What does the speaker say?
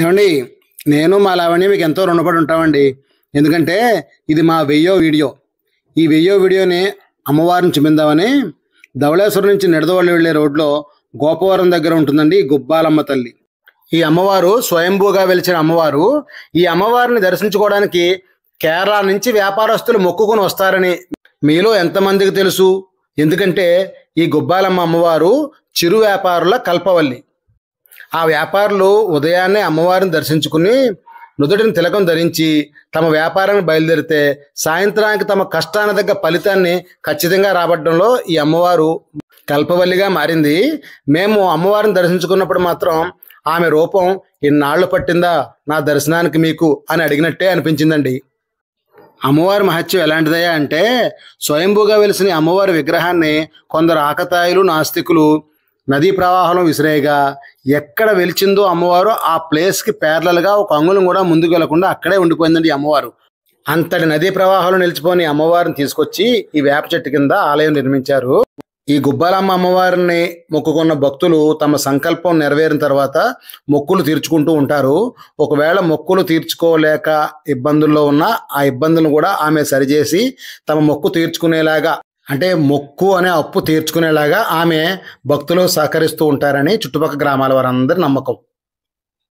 ఏమండి నేను మా లావణ్య మీకు ఎంతో రుణపడి ఉంటామండి ఎందుకంటే ఇది మా వెయ్యో వీడియో ఈ వెయ్యో వీడియోని అమ్మవారిని చూపిందామని ధవళేశ్వరం నుంచి నిడదవల్లి వెళ్లే రోడ్లో గోపవరం దగ్గర ఉంటుందండి గుబ్బాలమ్మ తల్లి ఈ అమ్మవారు స్వయంభూగా వెలిచిన అమ్మవారు ఈ అమ్మవారిని దర్శించుకోవడానికి కేరళ నుంచి వ్యాపారస్తులు మొక్కుకొని వస్తారని మీలో ఎంతమందికి తెలుసు ఎందుకంటే ఈ గుబ్బాలమ్మ అమ్మవారు చిరు వ్యాపారుల కల్పవల్లి ఆ వ్యాపారులు ఉదయాన్నే అమ్మవారిని దర్శించుకుని నుదుటిని తిలకం ధరించి తమ వ్యాపారాన్ని బయలుదేరితే సాయంత్రానికి తమ కష్టాన్ని తగ్గ ఫలితాన్ని ఖచ్చితంగా రాబట్టడంలో ఈ అమ్మవారు కల్పవల్లిగా మారింది మేము అమ్మవారిని దర్శించుకున్నప్పుడు మాత్రం ఆమె రూపం ఇన్నాళ్ళు పట్టిందా నా దర్శనానికి మీకు అని అడిగినట్టే అనిపించిందండి అమ్మవారి మహత్యం ఎలాంటిదయ్యా అంటే స్వయంభూగా వెలిసిన అమ్మవారి విగ్రహాన్ని కొందరు ఆకతాయిలు నాస్తికులు నదీ ప్రవాహంలో విసిరేయగా ఎక్కడ వెలిచిందో అమ్మవారు ఆ ప్లేస్కి ప్యారలల్గా ఒక అంగుళం కూడా ముందుకు వెళ్లకుండా అక్కడే ఉండిపోయిందండి అమ్మవారు అంతటి నదీ ప్రవాహంలో నిలిచిపోని అమ్మవారిని తీసుకొచ్చి ఈ వేప చెట్టు కింద ఆలయం నిర్మించారు ఈ గుబ్బాలమ్మ అమ్మవారిని మొక్కుకున్న భక్తులు తమ సంకల్పం నెరవేరిన తర్వాత మొక్కులు తీర్చుకుంటూ ఉంటారు ఒకవేళ మొక్కులు తీర్చుకోలేక ఇబ్బందుల్లో ఉన్న ఆ ఇబ్బందులను కూడా ఆమె సరిచేసి తమ మొక్కు తీర్చుకునేలాగా అంటే మొక్కు అనే అప్పు తీర్చుకునేలాగా ఆమె భక్తులు సహకరిస్తూ ఉంటారని చుట్టుపక్కల గ్రామాల వారందరి నమ్మకం